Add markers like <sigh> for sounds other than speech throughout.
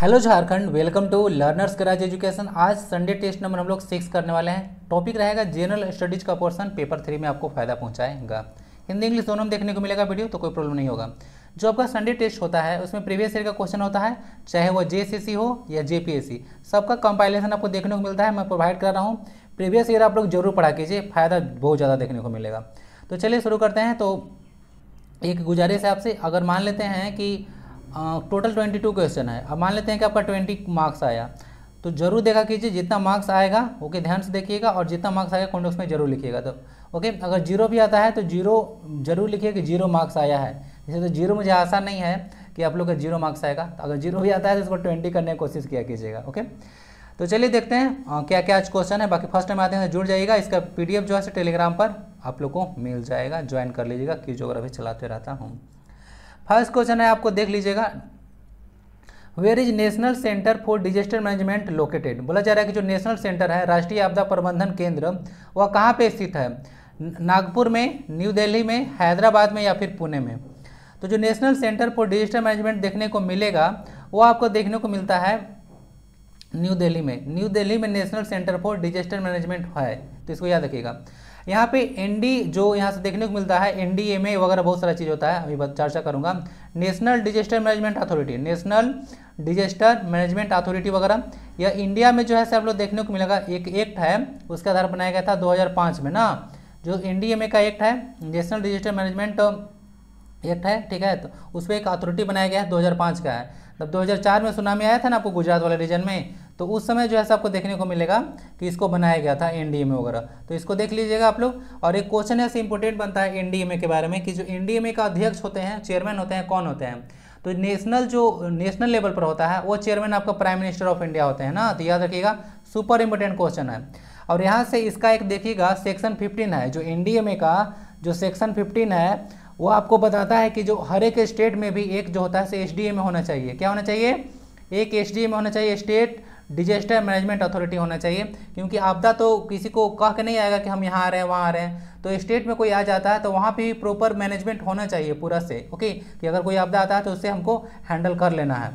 hello Jharkhand welcome to learners कराज education आज Sunday test number हम लोग सिक्स करने वाले हैं टॉपिक रहेगा जनरल स्टडीज का पोर्शन पेपर थ्री में आपको फायदा पहुंचाएगा हिंदी इंग्लिश दोनों में देखने को मिलेगा वीडियो तो कोई प्रॉब्लम नहीं होगा जो आपका संडे टेस्ट होता है उसमें प्रीवियस ईयर का क्वेश्चन होता है चाहे वो जे हो या जे सबका कंपाइलेशन आपको देखने को मिलता है मैं प्रोवाइड कर रहा हूँ प्रीवियस ईयर आप लोग जरूर पढ़ा कीजिए फायदा बहुत ज़्यादा देखने को मिलेगा तो चलिए शुरू करते हैं तो एक गुजारिश है आपसे अगर मान लेते हैं कि टोटल ट्वेंटी टू क्वेश्चन है अब मान लेते हैं कि आपका ट्वेंटी मार्क्स आया तो जरूर देखा कीजिए जितना मार्क्स आएगा ओके ध्यान से देखिएगा और जितना मार्क्स आएगा कॉन्डक्स में जरूर लिखिएगा तो ओके अगर जीरो भी आता है तो जीरो जरूर लिखिए कि जीरो मार्क्स आया है जैसे तो जीरो मुझे आशा नहीं है कि आप लोग का जीरो मार्क्स आएगा तो अगर जीरो भी आता है तो इसको ट्वेंटी करने की कोशिश किया कीजिएगा ओके तो चलिए देखते हैं आ, क्या क्या आज क्वेश्चन है बाकी फर्स्ट टाइम आते हैं तो जुड़ जाइएगा इसका पीडीएफ जो है टेलीग्राम पर आप लोग को मिल जाएगा ज्वाइन कर लीजिएगा कि जोग्राफी चलाते रहता हूँ फर्स्ट क्वेश्चन है आपको देख लीजिएगा where is national centre for disaster management located बोला जा रहा है कि जो नेशनल सेंटर है राष्ट्रीय आपदा प्रबंधन केंद्र वह कहाँ पे स्थित है नागपुर में न्यू दिल्ली में हैदराबाद में या फिर पुणे में तो जो national centre for disaster management देखने को मिलेगा वो आपको देखने को मिलता है न्यू दिल्ली में न्यू दिल्ली में national centre for disaster management है तो इसको याद रखिएगा यहाँ पे एनडी जो यहाँ से देखने को मिलता है एनडीएमए वगैरह बहुत सारा चीज़ होता है अभी चर्चा करूँगा national disaster management authority national disaster management authority वगैरह यह इंडिया में जो है सब लोग देखने को मिलेगा एक एक्ट है उसके आधार बनाया गया था दो में ना जो एनडीएमए का एक्ट है नेशनल डिजेस्टर मैनेजमेंट एक्ट है ठीक है तो उस पर एक अथॉरिटी बनाया गया है 2005 का है तब 2004 में सुनामी आया था ना आपको गुजरात वाले रीजन में तो उस समय जो है आपको देखने को मिलेगा कि इसको बनाया गया था एनडीएमए में वगैरह तो इसको देख लीजिएगा आप लोग और एक क्वेश्चन ऐसे इंपॉर्टेंट बनता है एनडीएमए के बारे में कि जो एनडीएमए का अध्यक्ष होते हैं चेयरमैन होते हैं कौन होते हैं तो नेशनल जो नेशनल लेवल पर होता है वो चेयरमैन आपका प्राइम मिनिस्टर ऑफ इंडिया होते हैं ना तो याद रखिएगा सुपर इंपॉर्टेंट क्वेश्चन है और यहाँ से इसका एक देखिएगा सेक्शन फिफ्टीन है जो एनडीएमए का जो सेक्शन फिफ्टीन है वो आपको बताता है कि जो हर एक स्टेट में भी एक जो होता है एस डी में होना चाहिए क्या होना चाहिए एक एस में होना चाहिए स्टेट डिजास्टर मैनेजमेंट अथॉरिटी होना चाहिए क्योंकि आपदा तो किसी को कह के नहीं आएगा कि हम यहाँ आ रहे हैं वहाँ आ रहे हैं तो स्टेट में कोई आ जाता है तो वहाँ पे भी प्रॉपर मैनेजमेंट होना चाहिए पूरा से ओके कि अगर कोई आपदा आता है तो उससे हमको हैंडल कर लेना है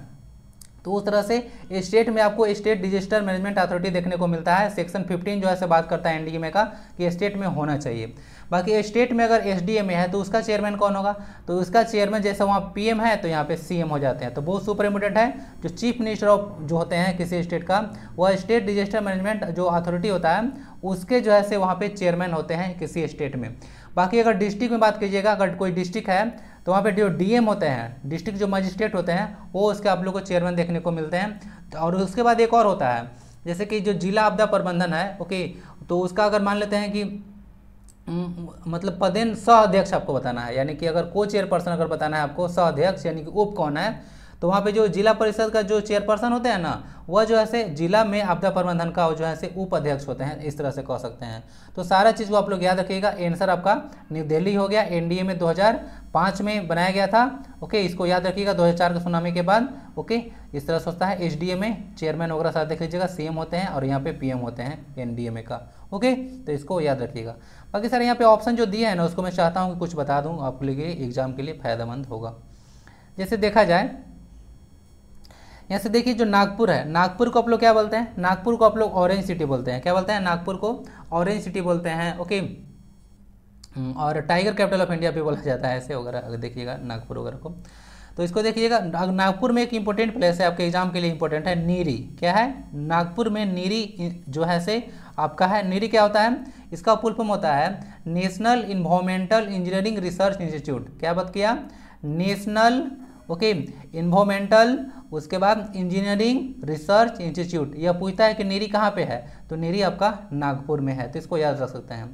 तो उस तरह से स्टेट में आपको स्टेट डिजिस्टर मैनेजमेंट अथॉरिटी देखने को मिलता है सेक्शन 15 जो है से बात करता है एनडीएमए का कि स्टेट में होना चाहिए बाकी स्टेट में अगर एसडीएमए है तो उसका चेयरमैन कौन होगा तो उसका चेयरमैन जैसे वहाँ पीएम है तो यहाँ पे सीएम हो जाते हैं तो बहुत इम्पोर्टेंट है जो चीफ मिनिस्टर ऑफ जो होते हैं किसी स्टेट का वह स्टेट डिजिस्टर मैनेजमेंट जो अथॉरिटी होता है उसके जो है से वहाँ पे चेयरमैन होते हैं किसी स्टेट में बाकी अगर डिस्ट्रिक्ट में बात कीजिएगा अगर कोई डिस्ट्रिक्ट है तो वहाँ पे जो डीएम होते हैं डिस्ट्रिक्ट जो मजिस्ट्रेट होते हैं वो उसके आप लोग को चेयरमैन देखने को मिलते हैं तो और उसके बाद एक और होता है जैसे कि जो जिला आपदा प्रबंधन है ओके तो उसका अगर मान लेते हैं कि मतलब पदेन सह अध्यक्ष आपको बताना है यानी कि अगर को चेयरपर्सन अगर बताना है आपको सह अध्यक्ष यानी कि उप कौन है तो वहाँ पे जो जिला परिषद का जो चेयरपर्सन होते हैं ना वह जो है से जिला में आपदा प्रबंधन का जो है से उप अध्यक्ष होते हैं इस तरह से कह सकते हैं तो सारा चीज़ वो आप लोग याद रखिएगा आंसर आपका न्यू दिल्ली हो गया एनडीए में 2005 में बनाया गया था ओके इसको याद रखिएगा 2004 के सुनामी के बाद ओके इस तरह से होता है एच में चेयरमैन वगैरह साथ देख लीजिएगा सीएम होते हैं और यहाँ पे पी होते हैं एन का ओके तो इसको याद रखिएगा बाकी सर यहाँ पे ऑप्शन जो दिया है ना उसको मैं चाहता हूँ कि कुछ बता दूँ आपके लिए एग्जाम के लिए फ़ायदेमंद होगा जैसे देखा जाए यहाँ से देखिए जो नागपुर है नागपुर को आप लोग क्या बोलते हैं नागपुर को आप लोग ऑरेंज सिटी बोलते हैं क्या बोलते हैं नागपुर को ऑरेंज सिटी बोलते हैं ओके हम्म, और टाइगर कैपिटल ऑफ इंडिया भी बोला जाता है ऐसे वगैरह अगर देखिएगा नागपुर वगैरह को तो इसको देखिएगा नागपुर में एक इम्पोर्टेंट प्लेस है आपके एग्जाम के लिए इम्पोर्टेंट है नीरी क्या है नागपुर में नीरी जो है से आपका है नीरी क्या होता है इसका फुल फॉर्म होता है national environmental engineering research institute क्या बात किया नेशनल ओके इन्वामेंटल उसके बाद इंजीनियरिंग रिसर्च इंस्टीट्यूट यह पूछता है कि नेरी कहाँ पे है तो नेरी आपका नागपुर में है तो इसको याद रख सकते हैं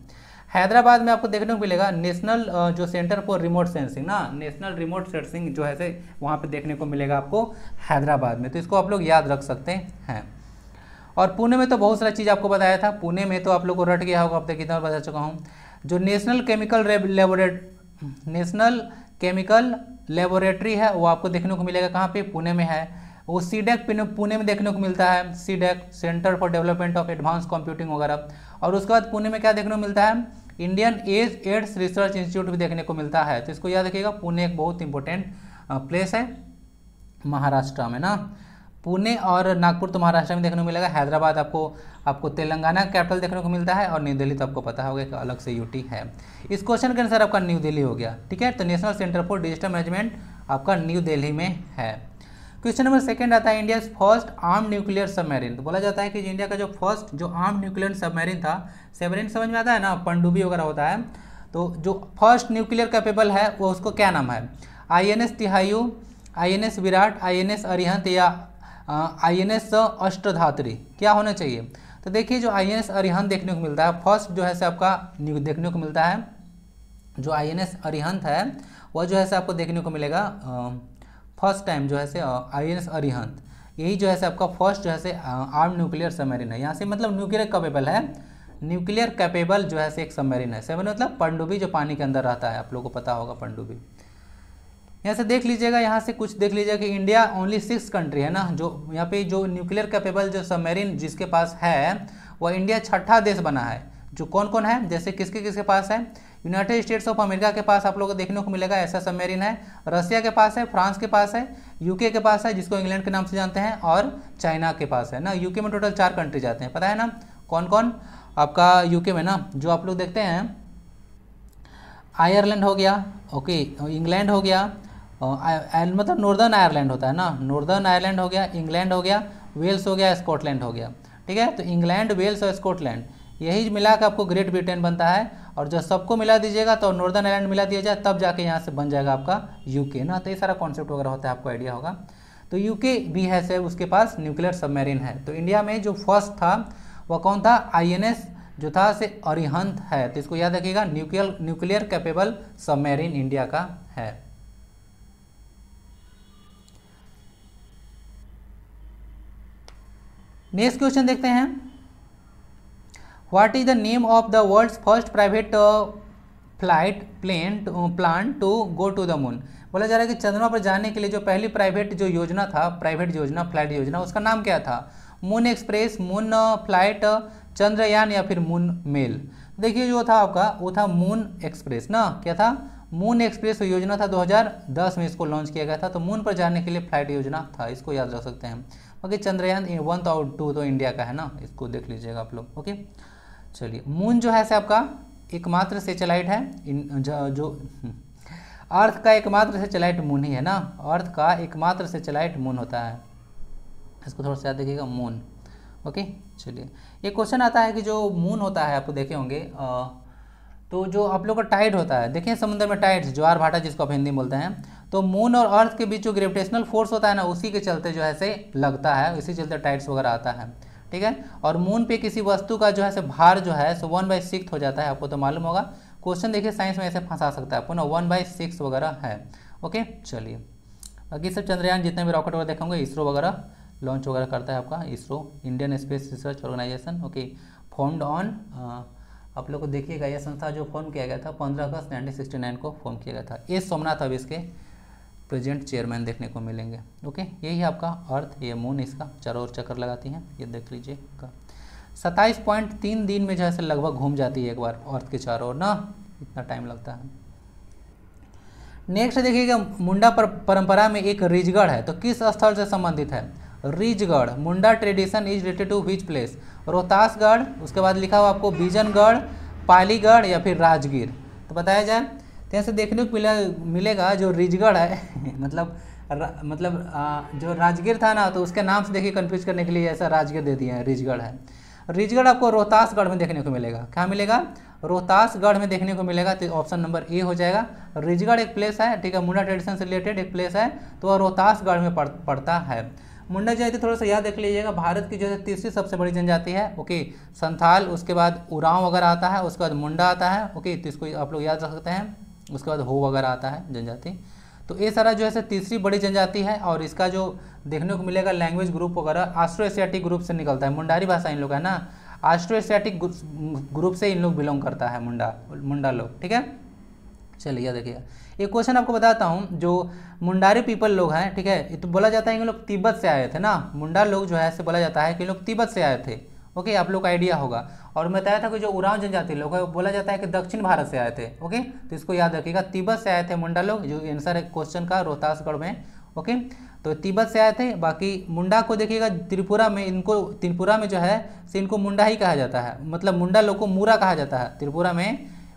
हैदराबाद में आपको देखने को मिलेगा नेशनल जो सेंटर फॉर रिमोट सेंसिंग ना नेशनल रिमोट सेंसिंग जो है से वहाँ पे देखने को मिलेगा आपको हैदराबाद में तो इसको आप लोग याद रख सकते हैं और पुणे में तो बहुत सारा चीज़ आपको बताया था पुणे में तो आप लोग को रट गया होगा आप तक तो कितना बता चुका हूँ जो नेशनल केमिकल लेबोरेट नेशनल केमिकल लेबोरेटरी है वो आपको देखने को मिलेगा कहाँ पे पुणे में है वो सी डेक e पुणे में देखने को मिलता है C DAC centre for development of advance computing वगैरह और उसके बाद पुणे में क्या देखने को मिलता है इंडियन एज एड्स रिसर्च इंस्टीट्यूट भी देखने को मिलता है तो इसको याद रखिएगा पुणे एक बहुत इंपॉर्टेंट प्लेस है महाराष्ट्र में ना पुणे और नागपुर तो महाराष्ट्र में देखने को मिलेगा हैदराबाद आपको आपको तेलंगाना कैपिटल देखने को मिलता है और न्यू दिल्ली तो आपको पता होगा कि अलग से यूटी है इस क्वेश्चन के आंसर आपका न्यू दिल्ली हो गया ठीक है तो national centre for digital management आपका न्यू दिल्ली में है क्वेश्चन नंबर सेकेंड आता है India first arm nuclear submarine तो बोला जाता है कि इंडिया का जो फर्स्ट जो आर्म न्यूक्लियर सबमरीन था सबमरीन समझ में आता है ना पंडुबी वगैरह होता है तो जो फर्स्ट न्यूक्लियर कैपेबल है वो उसको क्या नाम है आई एन एस तिहायू I N S Viraat I N S Arihant या आई एन एस अष्टधात्री क्या होना चाहिए तो देखिए जो आई एन एस अरिहंत देखने को मिलता है फर्स्ट जो है से आपका देखने को मिलता है जो आई एन एस अरिहंत है वह जो है से आपको देखने को मिलेगा फर्स्ट टाइम जो है से आई एन एस अरिहंत यही जो है से आपका फर्स्ट जो है से आर्म न्यूक्लियर सबमरीन है यहाँ से मतलब न्यूक्लियर कैपेबल है न्यूक्लियर कैपेबल जो है से एक सबमरीन है सेवन मतलब पंडुबी जो पानी के अंदर रहता है आप लोगों को पता होगा पंडुबी यहाँ से देख लीजिएगा यहाँ से कुछ देख लीजिएगा कि इंडिया ओनली सिक्स कंट्री है ना जो यहाँ पे जो न्यूक्लियर कैपेबल जो सबमेरिन जिसके पास है वह इंडिया छठा देश बना है जो कौन कौन है जैसे किसके किसके पास है यूनाइटेड स्टेट्स ऑफ अमेरिका के पास आप लोगों को देखने को मिलेगा ऐसा सबमेरिन है रसिया के पास है फ्रांस के पास है यूके के पास है जिसको इंग्लैंड के नाम से जानते हैं और चाइना के पास है ना यूके में टोटल चार कंट्री जाते हैं पता है ना कौन कौन आपका यूके में ना जो आप लोग देखते हैं आयरलैंड हो गया ओके इंग्लैंड हो गया मतलब नॉर्दर्न आयरलैंड होता है ना नॉर्दर्न आयरलैंड हो गया इंग्लैंड हो गया वेल्स हो गया स्कॉटलैंड हो गया ठीक है तो इंग्लैंड वेल्स और स्कॉटलैंड यही मिला के आपको ग्रेट ब्रिटेन बनता है और जब सबको मिला दीजिएगा तो नॉर्दर्न आयरलैंड मिला दिया जाए तब जाके यहाँ से बन जाएगा आपका यूके ना तो ये सारा कॉन्सेप्ट वगैरह होता है आपको आइडिया होगा तो यूके भी है सर उसके पास न्यूक्लियर सबमेरिन है तो इंडिया में जो फर्स्ट था वह कौन था आई जो था से अरिहंत है तो इसको याद रखिएगा nuclear nuclear capable submarine India का है नेक्स्ट क्वेश्चन देखते हैं what is the name of the world first private flight plane plan to go to the moon बोला जा रहा है कि चंद्रमा पर जाने के लिए जो पहली प्राइवेट जो योजना था प्राइवेट योजना फ्लाइट योजना उसका नाम क्या था moon express moon flight Chandrayaan या फिर मून मेल देखिए जो था आपका वो था मून एक्सप्रेस ना क्या था मून एक्सप्रेस योजना था 2010 में इसको लॉन्च किया गया था तो मून पर जाने के लिए फ्लाइट योजना था इसको याद रख सकते हैं ओके चंद्रयान वन तो आउट टू तो इंडिया का है ना इसको देख लीजिएगा आप लोग ओके चलिए मून जो है से आपका एकमात्र सेटेलाइट है इन जो <laughs> अर्थ का एकमात्र सेटेलाइट मून ही है ना अर्थ का एकमात्र सेटेलाइट मून होता है इसको थोड़ा सा देखिएगा मून ओके चलिए ये क्वेश्चन आता है कि जो मून होता है आप देखे होंगे तो जो आप लोग का टाइड होता है देखिए समुद्र में टाइड्स ज्वार भाटा जिसको आप हिंदी में बोलते हैं तो मून और अर्थ के बीच जो ग्रेविटेशनल फोर्स होता है ना उसी के चलते जो है से लगता है इसी चलते टाइट्स वगैरह आता है ठीक है और मून पे किसी वस्तु का जो है से भार जो है सो वन बाई सिक्स हो जाता है आपको तो मालूम होगा क्वेश्चन देखिए साइंस में ऐसे फंसा सकता है आपको ना वन बाई सिक्स वगैरह है ओके चलिए बाकी सब चंद्रयान जितने भी रॉकेट वगैरह देखेंगे इसरो वगैरह लॉन्च वगैरह करता है आपका ISRO Indian space research organisation okay formed on आप लोग को देखिएगा यह संस्था जो फॉर्म किया गया था पंद्रह अगस्त नाइनटीन सिक्सटी नाइन को फॉर्म किया गया था ए सोमनाथ अब इसके प्रेजेंट चेयरमैन देखने को मिलेंगे ओके यही आपका अर्थ ये मून इसका चारों ओर चक्कर लगाती हैं ये देख लीजिए का सत्ताईस पॉइंट तीन दिन में जैसे लगभग घूम जाती है एक बार अर्थ के चारों ओर ना इतना टाइम लगता है नेक्स्ट देखिएगा मुंडा पर, परंपरा में एक रिजगढ़ है तो किस स्थल से संबंधित है Rijgarh Munda tradition is related to which place Rohtasgarh उसके बाद लिखा हुआ आपको बीजनगढ़ पालीगढ़ या फिर राजगीर तो बताया जाए तो यहाँ से देखने को मिला मिलेगा जो रिजगढ़ है <laughs> मतलब र, मतलब आ, जो राजगीर था ना तो उसके नाम से देखिए कन्फ्यूज करने के लिए ऐसा राजगीर दे दिया है रिजगढ़ है रिजगढ़ आपको रोहतासगढ़ में देखने को मिलेगा क्या मिलेगा रोहतासगढ़ में देखने को मिलेगा तो ऑप्शन नंबर ए हो जाएगा रिजगढ़ एक प्लेस है ठीक है मुंडा ट्रेडिशन से रिलेटेड एक प्लेस है तो वह रोहतासगढ़ में पड़ पड़ता है मुंडा जाति थोड़ा सा याद देख लीजिएगा भारत की जो है तीसरी सबसे बड़ी जनजाति है ओके संथाल उसके बाद उरांव वगैरह आता है उसके बाद मुंडा आता है ओके तो इसको आप लोग याद रख सकते हैं उसके बाद हो वगैरह आता है जनजाति तो ये सारा जो है तीसरी बड़ी जनजाति है और इसका जो देखने को मिलेगा लैंग्वेज ग्रुप वगैरह आस्ट्रो एशियाटिक ग्रुप से निकलता है मुंडारी भाषा इन लोग है ना आस्ट्रो एशियाटिक ग्रुप से इन लोग बिलोंग करता है मुंडा मुंडा लोग ठीक है चलिए देखिए एक क्वेश्चन आपको बताता हूँ जो मुंडारी पीपल लोग हैं ठीक है तो बोला जाता है कि लोग तिब्बत से आए थे ना मुंडा लोग जो है ऐसे बोला जाता है कि लोग तिब्बत से आए थे ओके आप लोग का आइडिया होगा और मैं बताया था कि जो उराव जनजाति लोग है बोला जाता है कि दक्षिण भारत से आए थे ओके तो इसको याद रखिएगा तिब्बत से आए थे मुंडा लोग जो आंसर है क्वेश्चन का रोहतासगढ़ में ओके तो तिब्बत से आए थे बाकी मुंडा को देखिएगा त्रिपुरा में इनको त्रिपुरा में जो है से इनको मुंडा ही कहा जाता है मतलब मुंडा लोग को मूरा कहा जाता है त्रिपुरा में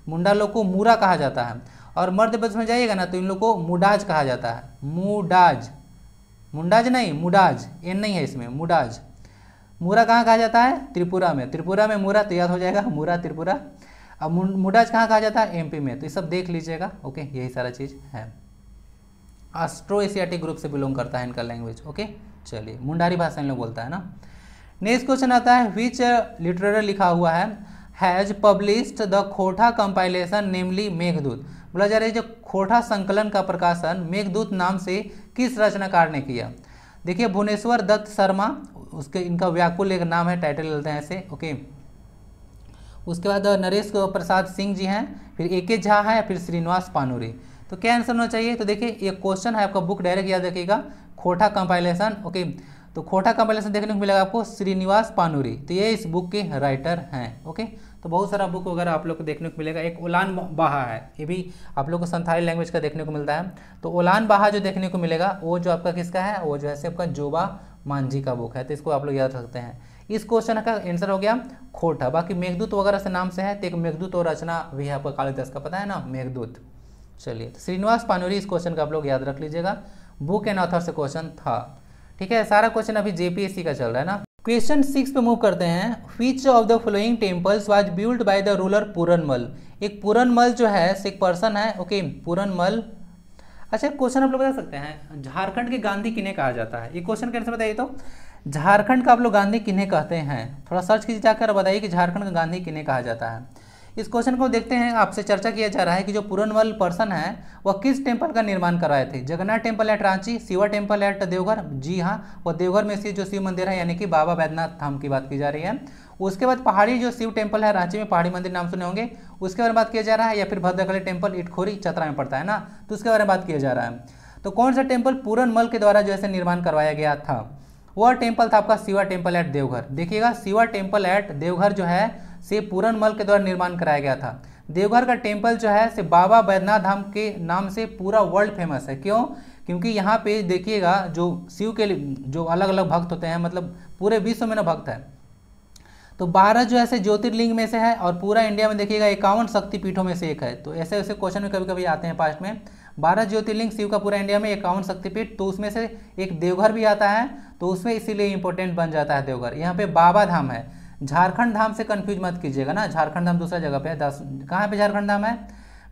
मुंडा लोग को मूरा कहा जाता है और मध्य प्रदेश में जाइएगा ना तो इन लोग को मुडाज कहा जाता है मुडाज मुंडाज नहीं मुडाज एन नहीं है इसमें मुडाज मूरा कहाँ कहा जाता है त्रिपुरा में त्रिपुरा में मूरा तो याद हो जाएगा मूरा त्रिपुरा अब मुडाज कहाँ कहा जाता है एमपी में तो ये सब देख लीजिएगा ओके यही सारा चीज़ है ऑस्ट्रो एशियाटिक ग्रुप से बिलोंग करता है इनका लैंग्वेज ओके चलिए मुंडारी भाषा इन लोग बोलता है ना नेक्स्ट क्वेश्चन आता है विच लिटरेचर लिखा हुआ है हैज़ पब्लिश्ड द खोटा कंपाइलेशन नेमली मेघदूत बोला जा रहा है जो खोटा संकलन का प्रकाशन मेघदूत नाम से किस रचनाकार ने किया देखिए भुवनेश्वर दत्त शर्मा उसके इनका व्याकुल एक नाम है टाइटल लेते हैं ऐसे ओके उसके बाद नरेश प्रसाद सिंह जी हैं फिर ए के झा है फिर श्रीनिवास पानुरे तो क्या आंसर होना चाहिए तो देखिए ये क्वेश्चन है आपका बुक डायरेक्ट याद रखिएगा खोटा कंपाइलेशन ओके तो खोटा कंपाइलेशन देखने को मिलेगा आपको श्रीनिवास पानुरी तो ये इस बुक के राइटर हैं ओके तो बहुत सारा बुक वगैरह आप लोग को देखने को मिलेगा एक ओलान बाहा है ये भी आप लोग को संथाली लैंग्वेज का देखने को मिलता है तो ओलान बाहा जो देखने को मिलेगा वो जो आपका किसका है वो जो है आपका जोबा मांझी का बुक है तो इसको आप लोग याद रखते हैं इस क्वेश्चन का आंसर हो गया खोटा बाकी मेघदूत वगैरह से नाम से है तो एक मेघदूत और रचना भी है आपका कालिदास का पता है ना मेघदूत चलिए तो श्रीनिवास पानोरी इस क्वेश्चन का आप लोग याद रख लीजिएगा बुक एंड ऑथर से क्वेश्चन था ठीक है सारा क्वेश्चन अभी जेपीएससी का चल रहा है ना क्वेश्चन सिक्स पे मूव करते हैं which of the following temples was build by the ruler Puranmal एक पूरनमल जो है एक पर्सन है ओके पूरनमल अच्छा क्वेश्चन आप लोग बता सकते हैं झारखंड के गांधी किन्हें कहा जाता है ये क्वेश्चन कैसे बताइए तो झारखंड का आप लोग गांधी किन्हें कहते हैं थोड़ा सर्च कीजिए जाकर बताइए कि झारखंड का गांधी किन्हें कहा जाता है इस क्वेश्चन को देखते हैं आपसे चर्चा किया जा रहा है कि जो पुरनवल पर्सन है वह किस टेंपल का निर्माण कराए थे Jagannath temple at Ranchi Shiva temple at Deoghar जी हाँ वह देवघर में स्थित जो शिव मंदिर है यानी कि बाबा बैद्यनाथ धाम की बात की जा रही है उसके बाद पहाड़ी जो शिव टेम्पल है रांची में पहाड़ी मंदिर नाम सुने होंगे उसके बारे में बात किया जा रहा है या फिर भद्रकली टेम्पल इटखोरी चतरा में पड़ता है ना तो उसके बारे में बात किया जा रहा है तो कौन सा टेम्पल पूरनमल के द्वारा जो है निर्माण करवाया गया था वह टेम्पल था आपका शिवा टेम्पल एट देवघर देखिएगा शिवा टेम्पल एट देवघर जो है से पूरन मल के द्वारा निर्माण कराया गया था देवघर का टेम्पल जो है से बाबा बैद्यनाथ धाम के नाम से पूरा वर्ल्ड फेमस है क्यों क्योंकि यहाँ पे देखिएगा जो शिव के जो अलग अलग भक्त होते हैं मतलब पूरे विश्व में ना भक्त है तो बारह जो ऐसे ज्योतिर्लिंग में से है और पूरा इंडिया में देखिएगा इक्यावन शक्तिपीठों में से एक है तो ऐसे ऐसे क्वेश्चन में कभी कभी आते हैं पास्ट में बारह ज्योतिर्लिंग शिव का पूरा इंडिया में इक्यावन शक्तिपीठ तो उसमें से एक देवघर भी आता है तो उसमें इसीलिए इंपॉर्टेंट बन जाता है देवघर यहाँ पे बाबा धाम है झारखंड धाम से कंफ्यूज मत कीजिएगा ना झारखंड धाम दूसरा जगह पे है दस कहाँ पे झारखंड धाम है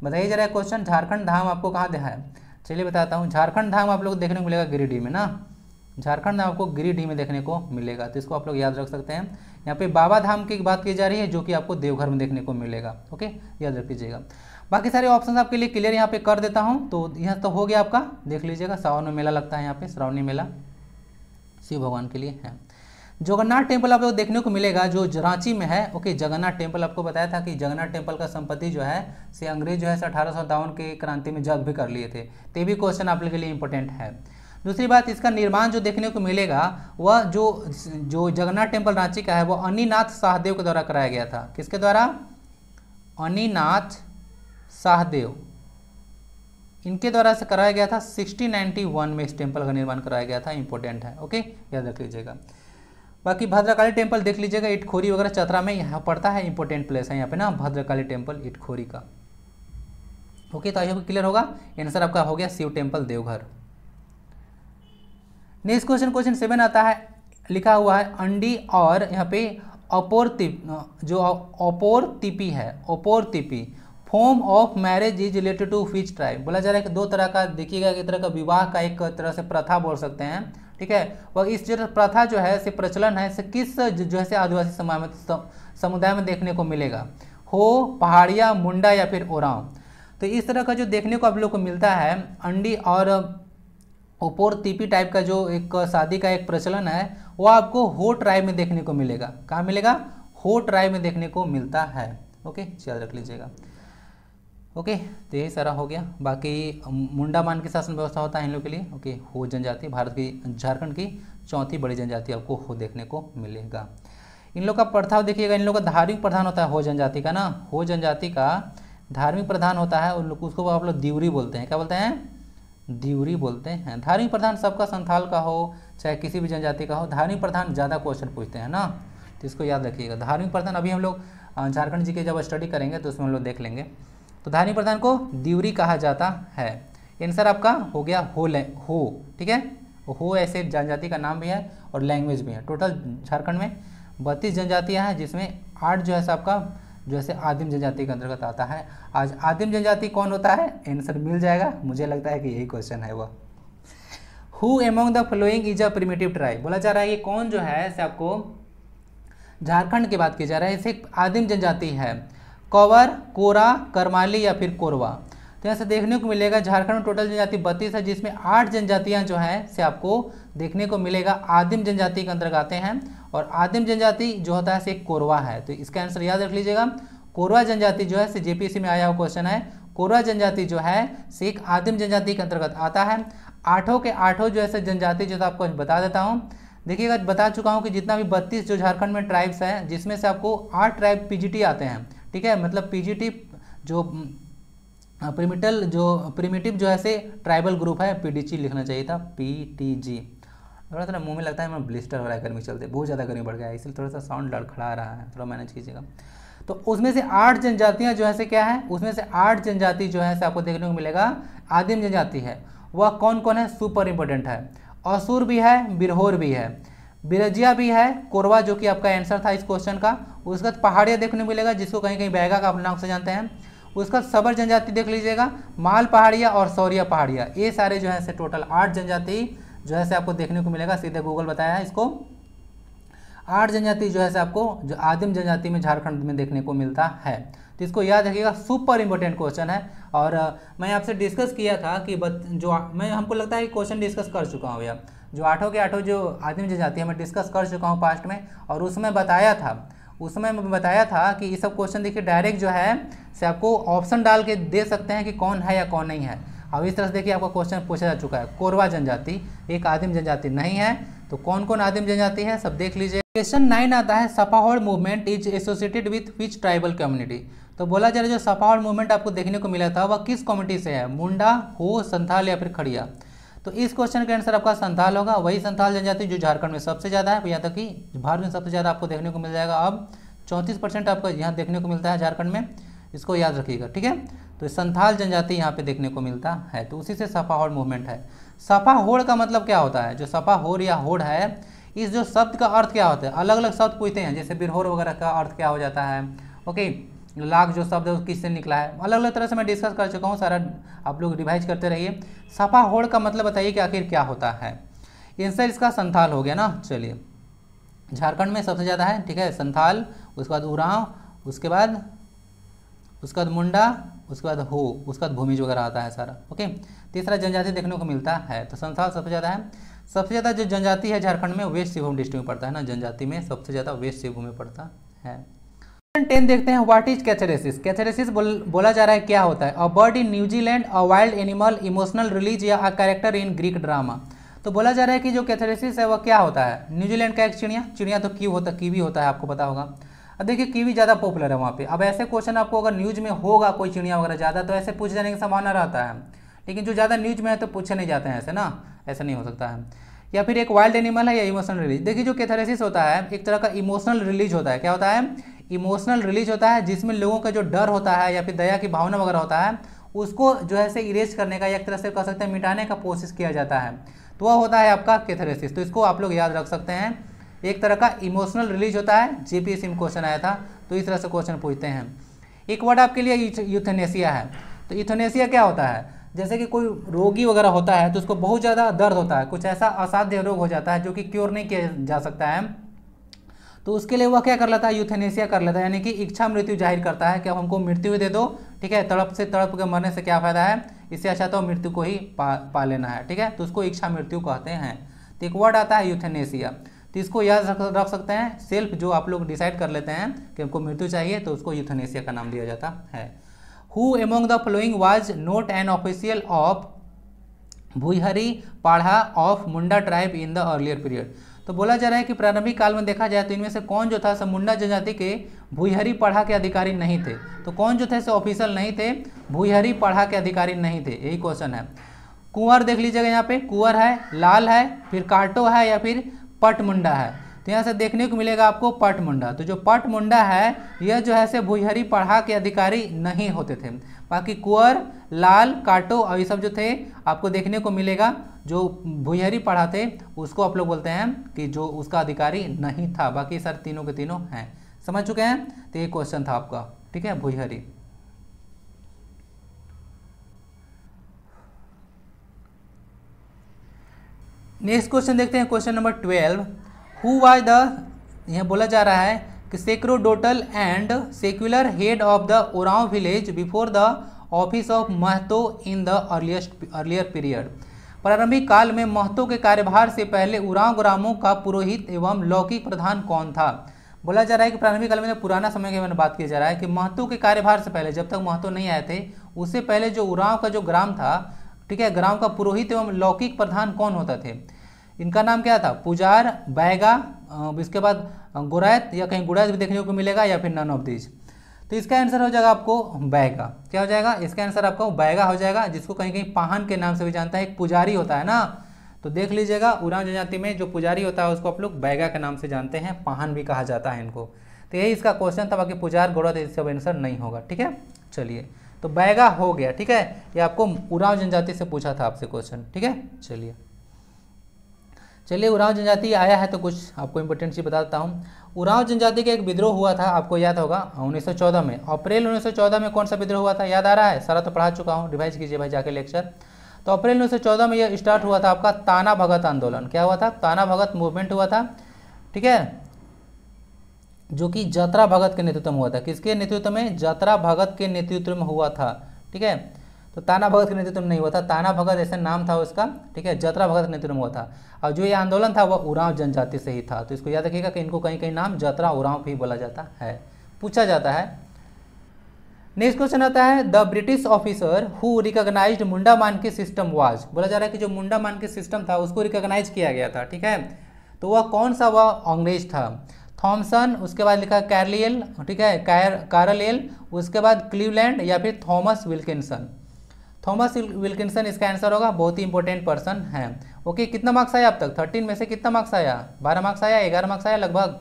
बताइए जरा क्वेश्चन झारखंड धाम आपको कहाँ दिखा है चलिए बताता हूँ झारखंड धाम आप लोग देखने को मिलेगा गिरिडीह में ना झारखंड धाम आपको गिरिडीह में देखने को मिलेगा तो इसको आप लोग याद रख सकते हैं यहाँ पे बाबा धाम की बात की जा रही है जो कि आपको देवघर में देखने को मिलेगा ओके याद रख लीजिएगा बाकी सारे ऑप्शन आपके लिए क्लियर यहाँ पे कर देता हूँ तो यह तो हो गया आपका देख लीजिएगा सावन में मेला लगता है यहाँ पे श्रावणी मेला शिव भगवान के लिए है जगन्नाथ टेम्पल आप लोग देखने को मिलेगा जो रांची में है ओके जगन्नाथ टेम्पल आपको बताया था कि जगन्नाथ टेम्पल का संपत्ति जो है से अंग्रेज जो है अठारह के क्रांति में जग भी कर लिए थे तो भी क्वेश्चन आप लोग के लिए इंपॉर्टेंट है दूसरी बात इसका निर्माण जो देखने को मिलेगा वह जो जो जगन्नाथ टेम्पल रांची का है वह अनिनाथ शाहदेव के द्वारा कराया गया था किसके द्वारा अनिनाथ शाहदेव इनके द्वारा से कराया गया था 1691 में इस टेम्पल का निर्माण कराया गया था इंपॉर्टेंट है ओके याद रख लीजिएगा बाकी भद्रकाली टेम्पल देख लीजिएगा इटखोरी वगैरह चतरा में यहाँ पड़ता है इंपॉर्टेंट प्लेस है यहाँ पे ना भद्रकाली टेम्पल इटखोरी का ओके तो आई होप क्लियर होगा आंसर आपका हो गया Shiv temple Deoghar next question question seven आता है लिखा हुआ है अंडी और यहाँ पे अपोर जो अपोर तिपी है अपोर तिपी form of marriage is related to which tribe बोला जा रहा है कि दो तरह का देखिएगा एक तरह का विवाह का एक तरह से प्रथा बोल सकते हैं ठीक है वह इस जो प्रथा जो है से प्रचलन है से किस जो है से आदिवासी समाज में समुदाय में देखने को मिलेगा हो पहाड़िया मुंडा या फिर ओराव तो इस तरह का जो देखने को आप लोग को मिलता है अंडी और ओपोर तीपी टाइप का जो एक शादी का एक प्रचलन है वो आपको हो ट्राइब में देखने को मिलेगा कहाँ मिलेगा हो ट्राइब में देखने को मिलता है ओके याद रख लीजिएगा ओके तो यही सारा हो गया बाकी मुंडा मान की शासन व्यवस्था होता है इन लोग के लिए ओके हो जनजाति भारत की झारखंड की चौथी बड़ी जनजाति आपको हो देखने को मिलेगा इन लोग का प्रथाव देखिएगा इन लोग का धार्मिक प्रधान होता है हो जनजाति का ना हो जनजाति का धार्मिक प्रधान होता है उन लोग उसको आप लोग दिवरी बोलते हैं क्या बोलते हैं दिवरी बोलते हैं धार्मिक प्रधान सबका संथाल का हो चाहे किसी भी जनजाति का हो धार्मिक प्रधान ज़्यादा क्वेश्चन पूछते हैं ना तो इसको याद रखिएगा धार्मिक प्रधान अभी हम लोग झारखंड जी के जब स्टडी करेंगे तो उसमें हम लोग देख लेंगे तो धारणी प्रधान को दिवरी कहा जाता है आंसर आपका हो गया हो हो ठीक है हो ऐसे जनजाति का नाम भी है और लैंग्वेज भी है टोटल झारखंड में बत्तीस जनजातियाँ हैं जिसमें आठ जो है सो आपका जो है आदिम जनजाति के अंतर्गत आता है आज आदिम जनजाति कौन होता है आंसर मिल जाएगा मुझे लगता है कि यही क्वेश्चन है वह who among the following is a primitive tribe बोला जा रहा है कि कौन जो है आपको झारखंड की बात की जा रहा है इसे आदिम जनजाति है कवर कोरा करमाली या फिर कोरवा तो यहाँ से देखने को मिलेगा झारखंड में टोटल जनजाति बत्तीस है जिसमें आठ जनजातियाँ जो हैं से आपको देखने को मिलेगा आदिम जनजाति के अंतर्गत आते हैं और आदिम जनजाति जो होता है से कोरवा है तो इसका आंसर याद रख लीजिएगा कोरवा जनजाति जो है से जेपीसी में आया हुआ क्वेश्चन है कोरवा जनजाति जो है से एक आदिम जनजाति के अंतर्गत आता है आठों के आठों जो ऐसे जनजाति जो आपको बता देता हूँ देखिएगा बता चुका हूँ कि जितना भी बत्तीस जो झारखंड में ट्राइब्स हैं जिसमें से आपको आठ ट्राइब पी आते हैं ठीक है मतलब पीजीटी जो प्रिमिटल जो प्रिमिटिव जो है ट्राइबल ग्रुप है पीडीजी लिखना चाहिए था पीटीजी थोड़ा थोड़ा मुंह में लगता है मैं ब्लिस्टर हो रहा है गर्मी चलते बहुत ज़्यादा गर्मी बढ़ गया है इसलिए थोड़ा सा साउंड लड़खड़ा रहा है थोड़ा मैनेज कीजिएगा तो उसमें से आठ जनजातियाँ जो है से क्या है उसमें से आठ जनजाति जो है से आपको देखने को मिलेगा आदिम जनजाति है वह कौन कौन है सुपर इम्पोर्टेंट है असुर भी है बिरहोर भी है बिरजिया भी है कोरवा जो कि आपका आंसर था इस क्वेश्चन का उसके बाद पहाड़िया देखने को मिलेगा जिसको कहीं कहीं बैगा का अपने नाम से जानते हैं उसका सबर जनजाति देख लीजिएगा माल पहाड़िया और सौरिया पहाड़िया ये सारे जो है से टोटल आठ जनजाति जो है से आपको देखने को मिलेगा सीधे गूगल बताया है इसको आठ जनजाति जो है से आपको जो आदिम जनजाति में झारखंड में देखने को मिलता है तो इसको याद रखिएगा सुपर इंपॉर्टेंट क्वेश्चन है और मैं आपसे डिस्कस किया था कि जो मैं हमको लगता है क्वेश्चन डिस्कस कर चुका हूँ भैया जो आठों के आठों जो आदिम जनजाति है मैं डिस्कस कर चुका हूँ पास्ट में और उसमें बताया था उसमें मैं बताया था कि ये सब क्वेश्चन देखिए डायरेक्ट जो है से आपको ऑप्शन डाल के दे सकते हैं कि कौन है या कौन नहीं है अब इस तरह से देखिए आपका क्वेश्चन पूछा जा चुका है कोरवा जनजाति एक आदिम जनजाति नहीं है तो कौन कौन आदिम जनजाति है सब देख लीजिए क्वेश्चन नाइन आता है Safahor movement is associated with which tribal community तो बोला जा रहा है जो सफाहौड़ मूवमेंट आपको देखने को मिला था वह किस कम्युनिटी से है मुंडा हो संथाल या फिर खड़िया तो इस क्वेश्चन का आंसर आपका संथाल होगा वही संथाल जनजाति जो झारखंड में सबसे ज़्यादा है यहाँ तक कि भारत में सबसे ज़्यादा आपको देखने को मिल जाएगा अब चौंतीस परसेंट आपको यहाँ देखने को मिलता है झारखंड में इसको याद रखिएगा ठीक है तो संथाल जनजाति यहाँ पे देखने को मिलता है तो उसी से सफा होड़ मूवमेंट है सफा होड़ का मतलब क्या होता है जो सफा होड़ या होड़ है इस जो शब्द का अर्थ क्या होता है अलग अलग शब्द पूछते हैं जैसे बिरहोर वगैरह का अर्थ क्या हो जाता है ओके लाख जो शब्द है वो किससे निकला है अलग अलग तरह से मैं डिस्कस कर चुका हूँ सारा आप लोग रिवाइज करते रहिए सफा होड़ का मतलब बताइए कि आखिर क्या होता है आंसर इसका संथाल हो गया ना चलिए झारखंड में सबसे ज़्यादा है ठीक है संथाल उसके बाद उराव उसके बाद उसके बाद मुंडा उसके बाद हो उसके बाद भूमिज वगैरह आता है सारा ओके तीसरा जनजाति देखने को मिलता है तो संथाल सबसे ज़्यादा है सबसे ज़्यादा जो जनजाति है झारखंड में वेस्ट सिंहभूम डिस्ट्रिक्ट में पड़ता है ना जनजाति में सबसे ज़्यादा वेस्ट सिंहभूम में पड़ता है टेन देखते हैं व्हाट इज कैथेरेसिस कैथेरेसिस बोला जा रहा है क्या होता है a bird in New Zealand a wild animal emotional release या a character in Greek drama तो बोला जा रहा है कि जो कैथेरेसिस है वह क्या होता है न्यूजीलैंड का एक चिड़िया चिड़िया तो की होता कीवी होता है आपको पता होगा अब देखिए कीवी ज़्यादा पॉपुलर है वहाँ पे अब ऐसे क्वेश्चन आपको अगर न्यूज़ में होगा कोई चिड़िया वगैरह ज़्यादा तो ऐसे पूछ जाने की संभावना रहता है लेकिन जो ज़्यादा न्यूज़ में है तो पूछे नहीं जाते हैं ऐसे ना ऐसा नहीं हो सकता है या फिर एक वाइल्ड एनिमल है या इमोशनल रिलीज देखिए जो कैथेरेसिस होता है एक तरह का इमोशनल रिलीज होता है क्या होता है इमोशनल रिलीज होता है जिसमें लोगों का जो डर होता है या फिर दया की भावना वगैरह होता है उसको जो है से इरेज करने का या एक तरह से कह सकते हैं मिटाने का कोशिश किया जाता है तो वह होता है आपका कैथरेसिस तो इसको आप लोग याद रख सकते हैं एक तरह का इमोशनल रिलीज होता है जीपीएससी में क्वेश्चन आया था तो इस तरह से क्वेश्चन पूछते हैं एक वर्ड आपके लिए यूथनेशिया है तो यूथनेशिया क्या होता है जैसे कि कोई रोगी वगैरह होता है तो उसको बहुत ज़्यादा दर्द होता है कुछ ऐसा असाध्य रोग हो जाता है जो कि क्योर नहीं किया जा सकता है तो उसके लिए वह क्या कर लेता है यूथेनेशिया कर लेता है यानी कि इच्छा मृत्यु जाहिर करता है कि अब हमको मृत्यु दे दो ठीक है तड़प से तड़प के मरने से क्या फ़ायदा है इससे अच्छा तो मृत्यु को ही पा पा लेना है ठीक है तो उसको इच्छा मृत्यु कहते हैं तो एक वर्ड आता है यूथेनेशिया तो इसको याद रख सकते हैं सेल्फ जो आप लोग डिसाइड कर लेते हैं कि हमको मृत्यु चाहिए तो उसको यूथेनेशिया का नाम दिया जाता है who among the following was not an official of भूहरी पाढ़ा of Munda tribe in the earlier period तो बोला जा रहा है कि प्रारंभिक काल में देखा जाए तो इनमें से कौन जो था सब मुंडा जनजाति के भूहरी पढ़ा के अधिकारी नहीं थे तो कौन जो थे से ऑफिसल नहीं थे भूहरी पढ़ा के अधिकारी नहीं थे यही क्वेश्चन है कुंवर देख लीजिएगा यहाँ पे कुंवर है लाल है फिर काटो है या फिर पट मुंडा है तो यहाँ से देखने को मिलेगा आपको पट मुंडा तो जो पट मुंडा है यह जो है से भुहरी पढ़ा के अधिकारी नहीं होते थे बाकी कुंवर लाल काटो और ये सब जो थे आपको देखने को मिलेगा जो भुहरी पढ़ा थे उसको आप लोग बोलते हैं कि जो उसका अधिकारी नहीं था बाकी सर तीनों के तीनों हैं समझ चुके हैं तो ये क्वेश्चन था आपका ठीक है भुहरी नेक्स्ट क्वेश्चन देखते हैं question number twelve who was the यह बोला जा रहा है कि sacerdotal and secular head of the Oraon village before the office of Mahato in the earliest earlier period प्रारंभिक काल में महतो के कार्यभार से पहले उराव ग्रामों का पुरोहित एवं लौकिक प्रधान कौन था बोला जा रहा है कि प्रारंभिक काल में पुराना समय के मैंने बात किया जा रहा है कि महतो के कार्यभार से पहले जब तक महतो नहीं आए थे उससे पहले जो उराव का जो ग्राम था ठीक है ग्राम का पुरोहित एवं लौकिक प्रधान कौन होता थे इनका नाम क्या था पुजार बैगा इसके बाद गुरैत या कहीं गुरैत भी देखने को मिलेगा या फिर नन ऑफ दीज तो इसका आंसर हो जाएगा आपको बैगा क्या हो जाएगा इसका आंसर आपको बैगा हो जाएगा जिसको कहीं कहीं पाहन के नाम से भी जानता है एक पुजारी होता है ना तो देख लीजिएगा उरांव जनजाति में जो पुजारी होता है उसको आप लोग बैगा के नाम से जानते हैं पाहन भी कहा जाता है इनको तो यही इसका क्वेश्चन था बाकी पुजार गौरव इसका आंसर नहीं होगा ठीक है चलिए तो बैगा हो गया ठीक है ये आपको उरांव जनजाति से पूछा था आपसे क्वेश्चन ठीक है चलिए चलिए उराव जनजाति आया है तो कुछ आपको इम्पोर्टेंट चीज़ बता देता हूँ उराव जनजाति का एक विद्रोह हुआ था आपको याद होगा 1914 में अप्रैल 1914 में कौन सा विद्रोह हुआ था याद आ रहा है सारा तो पढ़ा चुका हूँ रिवाइज कीजिए भाई जाके लेक्चर तो अप्रैल 1914 में यह स्टार्ट हुआ था आपका ताना भगत आंदोलन क्या हुआ था ताना भगत मूवमेंट हुआ था ठीक है जो कि जात्रा भगत के नेतृत्व में हुआ था किसके नेतृत्व में जात्रा भगत के नेतृत्व में हुआ था ठीक है तो ताना भगत के नेतृत्व में नहीं हुआ था ताना भगत ऐसा नाम था उसका ठीक है जतरा भगत नेतृत्व में हुआ था और जो ये आंदोलन था वह उरांव जनजाति से ही था तो इसको याद रखिएगा कि इनको कहीं कहीं नाम जतरा उरांव भी बोला जाता है पूछा जाता है नेक्स्ट क्वेश्चन आता है the British officer who recognized Munda के सिस्टम वाज बोला जा रहा है कि जो मुंडा मान के सिस्टम था उसको रिकॉग्नाइज किया गया था ठीक है तो वह कौन सा वह अंग्रेज था थॉमसन उसके बाद लिखा कैरलियल ठीक है कैर कारलियल उसके बाद क्लीवलैंड या फिर थॉमस विल्किसन थॉमस विल्किंसन इसका आंसर होगा बहुत ही इंपॉर्टेंट पर्सन है ओके कितना मार्क्स आया अब तक थर्टीन में से कितना मार्क्स आया बारह मार्क्स आया ग्यारह मार्क्स आया लगभग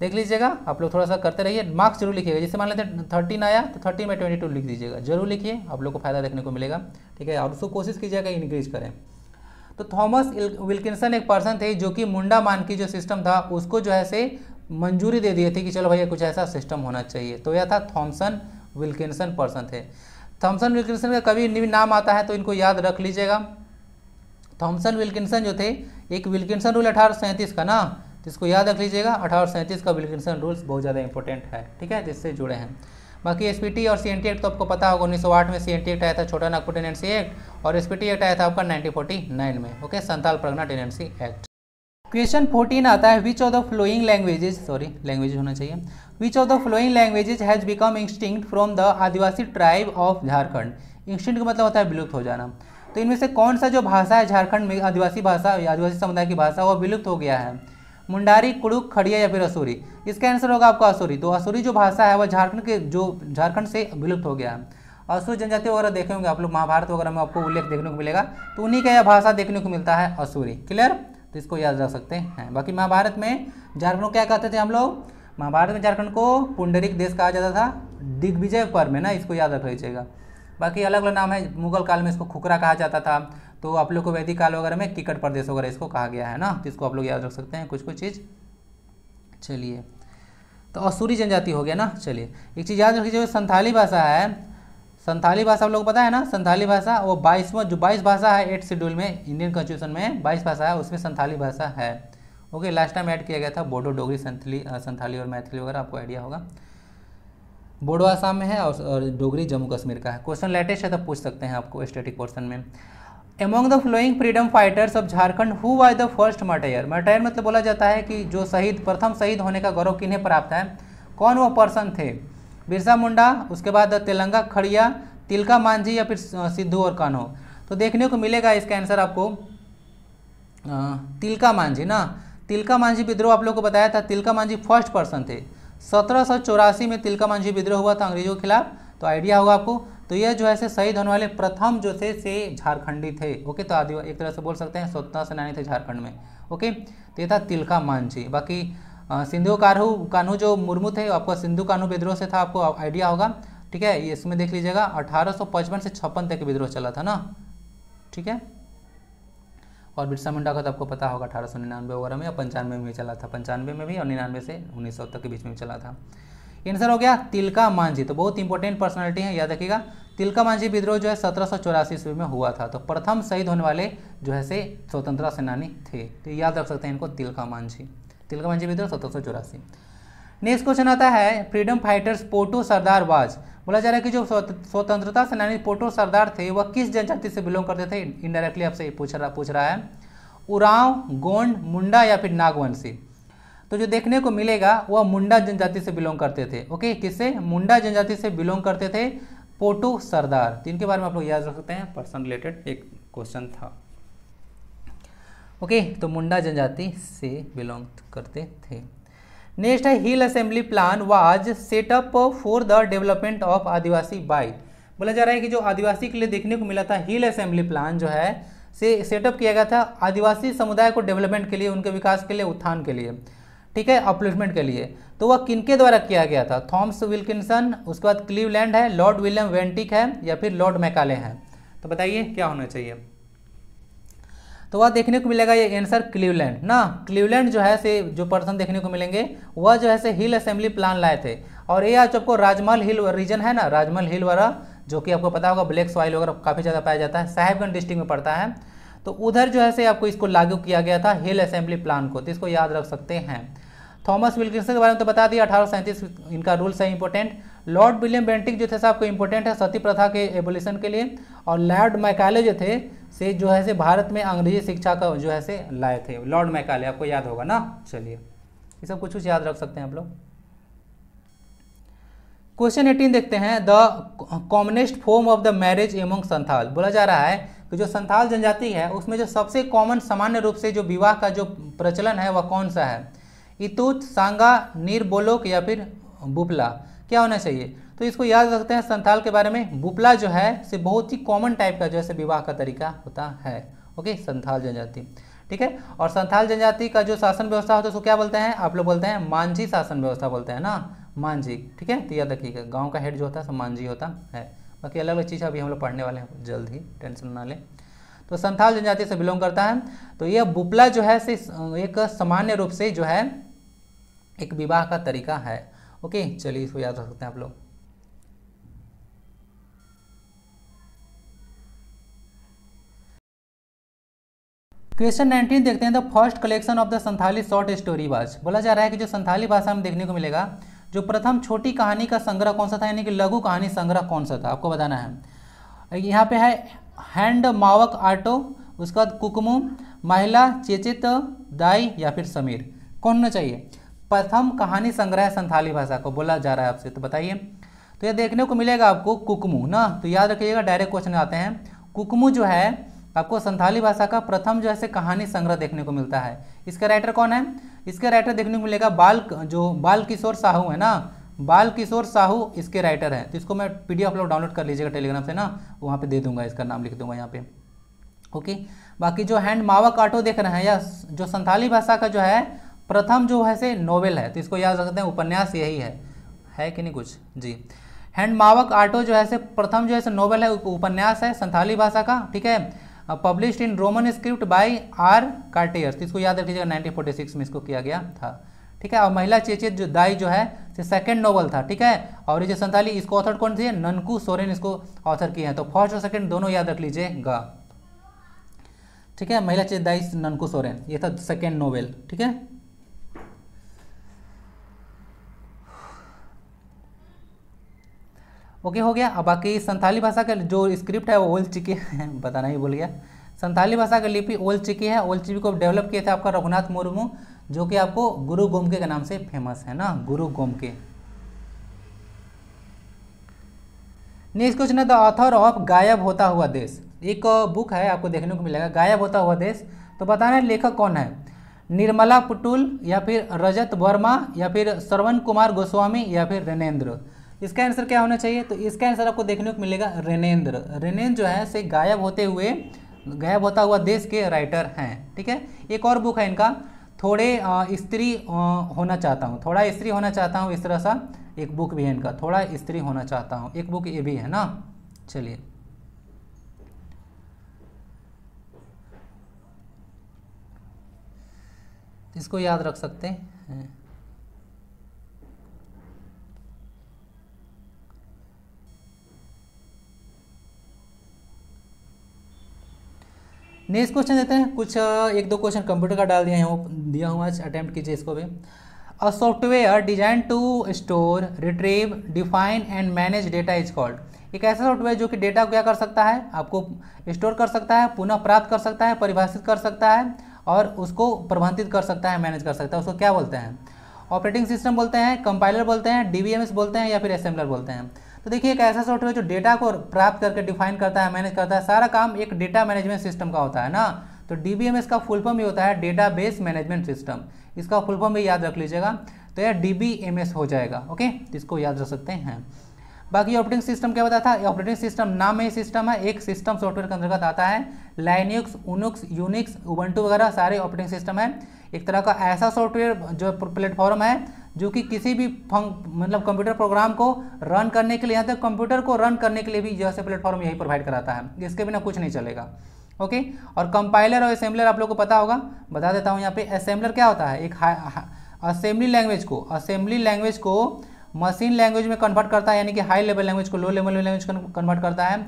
देख लीजिएगा आप लोग थोड़ा सा करते रहिए मार्क्स जरूर लिखिएगा जैसे मान लेते हैं थर्टीन आया तो थर्टीन में ट्वेंटी टू लिख दीजिएगा जरूर लिखिए आप लोग को फायदा देखने को मिलेगा ठीक है और उसको कोशिश कीजिएगा इंक्रीज करें तो थॉमस विल्किंसन एक पर्सन थे जो कि मुंडा मान की जो सिस्टम था उसको जो है से मंजूरी दे दिए थे कि चलो भैया कुछ ऐसा सिस्टम होना चाहिए तो यह था थॉमसन विल्किंसन पर्सन थे थॉमसन विल्किसन का कभी भी नाम आता है तो इनको याद रख लीजिएगा थॉमसन विल्किसन जो थे एक विल्किसन रूल अठारह का ना तो इसको याद रख लीजिएगा अठारह का विल्किसन रूल्स बहुत ज़्यादा इंपॉर्टेंट है ठीक है जिससे जुड़े हैं बाकी एस और सी एक्ट तो आपको पता होगा उन्नीस में सी एक्ट आया था छोटा नागपुर टेनेंसी एक्ट और एसपीटी एक्ट आया था आपका 1949 में okay Santhal Pargana tenancy act question 14 आता है which of the following languages sorry language होना चाहिए which of the following languages has become extinct from the Adivasi tribe of Jharkhand Extinct का मतलब होता है विलुप्त हो जाना तो इनमें से कौन सा जो भाषा है झारखंड में आदिवासी भाषा आदिवासी समुदाय की भाषा वो विलुप्त हो गया है मुंडारी कुड़ुक खड़िया या फिर असूरी इसका आंसर होगा आपका असूरी तो असूरी जो भाषा है वह झारखंड के जो झारखंड से विलुप्त हो गया है असुर जनजाति वगैरह देखे होंगे आप लोग महाभारत वगैरह में आपको उल्लेख देखने को मिलेगा तो उन्हीं का यह भाषा देखने को मिलता है असूरी क्लियर तो इसको याद रख सकते हैं बाकी महाभारत में झारखंड क्या कहते थे हम लोग महाभारत में झारखंड को पुंडरिक देश कहा जाता था दिग्विजय पर में ना इसको याद रख लीजिएगा बाकी अलग अलग नाम है मुगल काल में इसको खुकरा कहा जाता था तो आप लोग को वैदिक काल वगैरह में किकट प्रदेश वगैरह इसको कहा गया है ना तो इसको आप लोग याद रख सकते हैं कुछ कुछ चीज़ चलिए तो असूरी जनजाति हो गया ना चलिए एक चीज़ याद रखिए संथाली भाषा है संथाली भाषा आप लोग पता है ना संथाली भाषा वो बाईसवा जो बाईस भाषा है एट शेड्यूल में इंडियन कॉन्स्टिट्यूशन में बाईस भाषा है उसमें संथाली भाषा है ओके लास्ट टाइम ऐड किया गया था बोडो डोगरी संथली संथाली और मैथिली वगैरह आपको आइडिया होगा बोडो आसाम में है और, और डोगरी जम्मू कश्मीर का है क्वेश्चन लेटेस्ट है तो पूछ सकते हैं आपको स्टेटिक क्वेश्चन में among the following freedom fighters of Jharkhand who was the first martyr martyr मतलब बोला जाता है कि जो शहीद प्रथम शहीद होने का गौरव किन्हें प्राप्त है कौन वो पर्सन थे बिरसा मुंडा उसके बाद तेलंगा खड़िया तिलका मांझी या फिर सिद्धू और कान्हो तो देखने को मिलेगा इसका आंसर आपको तिलका मांझी ना तिलका मांझी विद्रोह आप लोग को बताया था तिलका मांझी फर्स्ट पर्सन थे सत्रह में तिलका मांझी विद्रोह हुआ था अंग्रेजों के खिलाफ तो आइडिया होगा आपको तो यह जो है शहीद होने वाले प्रथम जो थे से झारखंडी थे ओके तो आदि एक तरह से बोल सकते हैं स्वतंत्र सेनानी थे झारखंड में ओके तो ये था तिलका मांझी बाकी सिंधु कानू कानू जो मुर्मू थे आपका सिंधु कानू विद्रोह से था आपको आइडिया होगा ठीक है इसमें देख लीजिएगा अठारह से छप्पन तक विद्रोह चला था ना ठीक है और बिरसा मुंडा का तो आपको पता होगा अठारह सौ निन्यानवे वगैरह में या पंचानवे में भी चला था पंचानवे में भी और निन्यानवे से उन्नीस सौ तक के बीच में चला था आंसर हो गया तिलका मांझी तो बहुत इंपॉर्टेंट पर्सनलिटी है याद रखिएगा तिलका मांझी विद्रोह जो है सत्रह सौ चौरासी ईस्वी में हुआ था तो प्रथम शहीद होने वाले जो है से स्वतंत्रता सेनानी थे तो याद रख सकते हैं इनको तिलका मांझी तिलका मांझी विद्रोह सत्रह सौ चौरासी नेक्स्ट क्वेश्चन आता है freedom fighters Potu Sardar was बोला जा रहा है कि जो स्वतंत्रता सेनानी पोटो सरदार थे वह किस जनजाति से बिलोंग करते थे इनडायरेक्टली आपसे पूछ रहा पूछ रहा है उराव गोंड मुंडा या फिर नागवंशी तो जो देखने को मिलेगा वह मुंडा जनजाति से बिलोंग करते थे ओके किससे मुंडा जनजाति से बिलोंग करते थे पोटो सरदार जिनके तो बारे में आप लोग याद रख सकते हैं पर्सन रिलेटेड एक क्वेश्चन था ओके तो मुंडा जनजाति से बिलोंग करते थे नेक्स्ट है hill assembly plan was setup for the development of Adivasi by बोला जा रहा है कि जो आदिवासी के लिए देखने को मिला था हिल असेंबली प्लान जो है से सेटअप किया गया था आदिवासी समुदाय को डेवलपमेंट के लिए उनके विकास के लिए उत्थान के लिए ठीक है अपलिफ्टमेंट के लिए तो वह किनके द्वारा किया गया था थॉम्स विल्किनसन उसके बाद क्लीवलैंड है लॉर्ड विलियम वेंटिक है या फिर लॉर्ड मैकाले हैं तो बताइए क्या होना चाहिए तो वह देखने को मिलेगा ये आंसर क्लीवलैंड ना क्लीवलैंड जो है से जो पर्सन देखने को मिलेंगे वह जो है से हिल असेंबली प्लान लाए थे और ये आज आपको राजमहल हिल रीजन है ना राजमहल हिल वाला जो कि आपको पता होगा ब्लैक सॉइल वगैरह काफ़ी ज़्यादा पाया जाता है साहेबगंज डिस्ट्रिक्ट में पड़ता है तो उधर जो है से आपको इसको लागू किया गया था हिल असेंबली प्लान को तो इसको याद रख सकते हैं थॉमस विल्किसन के बारे में तो बता दिया अठारह इनका रूल्स है इंपॉर्टेंट लॉर्ड विलियम बेंटिक जो थे साहब को इम्पोर्टेंट है सती प्रथा के एबोलिशन के लिए और लॉर्ड मैकाले जो थे से जो है से भारत में अंग्रेजी शिक्षा का जो है से लाए थे लॉर्ड मैकाले आपको याद होगा ना चलिए ये सब कुछ कुछ याद रख सकते हैं आप लोग क्वेश्चन एटीन देखते हैं the commonest form of the marriage among Santhal बोला जा रहा है कि जो संथाल जनजाति है उसमें जो सबसे कॉमन सामान्य रूप से जो विवाह का जो प्रचलन है वह कौन सा है इतूत सांगा नीरबोलोक या फिर बुपला क्या होना चाहिए तो इसको याद रखते हैं संथाल के बारे में बुपला जो है से बहुत ही कॉमन टाइप का जो है विवाह का तरीका होता है ओके संथाल जनजाति ठीक है और संथाल जनजाति का जो शासन व्यवस्था होता है उसको क्या बोलते हैं आप लोग बोलते हैं मांझी शासन व्यवस्था बोलते हैं ना मांझी ठीक है तो याद रखिएगा गाँव का हेड जो होता है मांझी होता है बाकी अलग अलग चीज़ अभी हम लोग पढ़ने वाले हैं जल्द ही टेंशन ना लें तो संथाल जनजाति से बिलोंग करता है तो यह बुपला जो है से एक सामान्य रूप से जो है एक विवाह का तरीका है ओके चलिए इसको याद रख सकते हैं आप लोग क्वेश्चन 19 देखते हैं the first collection of the Santhali short story was बोला जा रहा है कि जो संथाली भाषा में देखने को मिलेगा जो प्रथम छोटी कहानी का संग्रह कौन सा था यानी कि लघु कहानी संग्रह कौन सा था आपको बताना है यहाँ पे है हैंड मावक आटो उसके बाद कुकमू महिला चेचित दाई या फिर समीर कौन होना चाहिए प्रथम कहानी संग्रह संथाली भाषा को बोला जा रहा है आपसे तो बताइए तो ये देखने को मिलेगा आपको कुकमू ना तो याद रखिएगा डायरेक्ट क्वेश्चन आते हैं कुकमू जो है आपको संथाली भाषा का प्रथम जो है कहानी संग्रह देखने को मिलता है इसका राइटर कौन है इसका राइटर देखने को मिलेगा बाल जो बाल किशोर साहू है ना बाल किशोर साहू इसके राइटर हैं तो इसको मैं पी डी लोग डाउनलोड कर लीजिएगा टेलीग्राम से ना वहाँ पे दे दूंगा इसका नाम लिख दूंगा यहाँ पे ओके बाकी जो हैंड मावा काटो देख रहे हैं या जो संथाली भाषा का जो है प्रथम जो है से नोवेल है तो इसको याद रखते हैं उपन्यास यही है है कि नहीं कुछ जी हैंड मावक आटो जो है से प्रथम जो है से नोवेल है उपन्यास है संथाली भाषा का ठीक है published in Roman script by R Carstairs इसको याद रखिएगा 1946 में इसको किया गया था ठीक है और महिला चेचित जो दाई जो है से सेकंड नोवेल था ठीक है और ये जो संथाली इसको ऑथर कौन थे ननकू सोरेन इसको ऑथर किए हैं तो फर्स्ट और सेकंड दोनों याद रख लीजिएगा ठीक है महिला चेत दाई ननकू सोरेन ये था सेकेंड नोवेल ठीक है ओके हो गया अब बाकी संथाली भाषा का जो स्क्रिप्ट है वो ओल चिकी है <laughs> बताना ही भूल गया संथाली भाषा का लिपि ओल चिकी है ओल चिकी को डेवलप किया था आपका रघुनाथ मुर्मू जो कि आपको गुरु गोमके के नाम से फेमस है ना गुरु गोमके नेक्स्ट क्वेश्चन है द ऑथर ऑफ गायब होता हुआ देश एक बुक है आपको देखने को मिलेगा गायब होता हुआ देश तो बताना है लेखक कौन है निर्मला पुटुल या फिर रजत वर्मा या फिर श्रवण कुमार गोस्वामी या फिर रनेन्द्र इसका आंसर क्या होना चाहिए तो इसका आंसर आपको देखने को मिलेगा रेनेन्द्र रेनेन्द्र जो है से गायब होते हुए गायब होता हुआ देश के राइटर हैं ठीक है एक और बुक है इनका थोड़े स्त्री होना चाहता हूँ थोड़ा स्त्री होना चाहता हूँ इस तरह सा एक बुक भी है इनका थोड़ा स्त्री होना चाहता हूँ एक बुक ये भी है ना चलिए इसको याद रख सकते हैं नेक्स्ट क्वेश्चन देते हैं कुछ एक दो क्वेश्चन कंप्यूटर का डाल दिया है दिया हुआ है अटैम्प्ट कीजिए इसको भी a software design to store retrieve define and manage data is called एक ऐसा सॉफ्टवेयर जो कि डेटा को क्या कर सकता है आपको स्टोर कर सकता है पुनः प्राप्त कर सकता है परिभाषित कर सकता है और उसको प्रबंधित कर सकता है मैनेज कर सकता है उसको क्या बोलते हैं ऑपरेटिंग सिस्टम बोलते हैं कंपाइलर बोलते हैं डी बोलते हैं या फिर असेंबलर बोलते हैं तो देखिए एक ऐसा सॉफ्टवेयर जो डेटा को प्राप्त करके डिफाइन करता है मैनेज करता है सारा काम एक डेटा मैनेजमेंट सिस्टम का होता है ना तो डी बी एम एस का फुल फॉर्म ही होता है डेटा बेस मैनेजमेंट सिस्टम इसका फुल फॉर्म भी याद रख लीजिएगा तो यह डी बी एम एस हो जाएगा ओके इसको याद रख सकते हैं बाकी ऑपरेटिंग सिस्टम क्या बताया था ऑपरेटिंग सिस्टम नाम में ही सिस्टम है एक सिस्टम सॉफ्टवेयर के अंतर्गत आता है लाइनिक्स उनुक्स यूनिक्स उबंटू वगैरह सारे ऑपरेटिंग सिस्टम है एक तरह का ऐसा सॉफ्टवेयर जो प्लेटफॉर्म है जो कि किसी भी फंक मतलब कंप्यूटर प्रोग्राम को रन करने के लिए यहाँ तक कंप्यूटर को रन करने के लिए भी जो है प्लेटफॉर्म यही प्रोवाइड कराता है इसके बिना कुछ नहीं चलेगा ओके और कंपाइलर और असेंबलर आप लोग को पता होगा बता देता हूँ यहाँ पे असेंबलर क्या होता है एक असेंबली लैंग्वेज को असेंबली लैंग्वेज को मशीन लैंग्वेज में कन्वर्ट करता है यानी कि हाई लेवल लैंग्वेज को लो लेवल लैंग्वेज कन्वर्ट करता है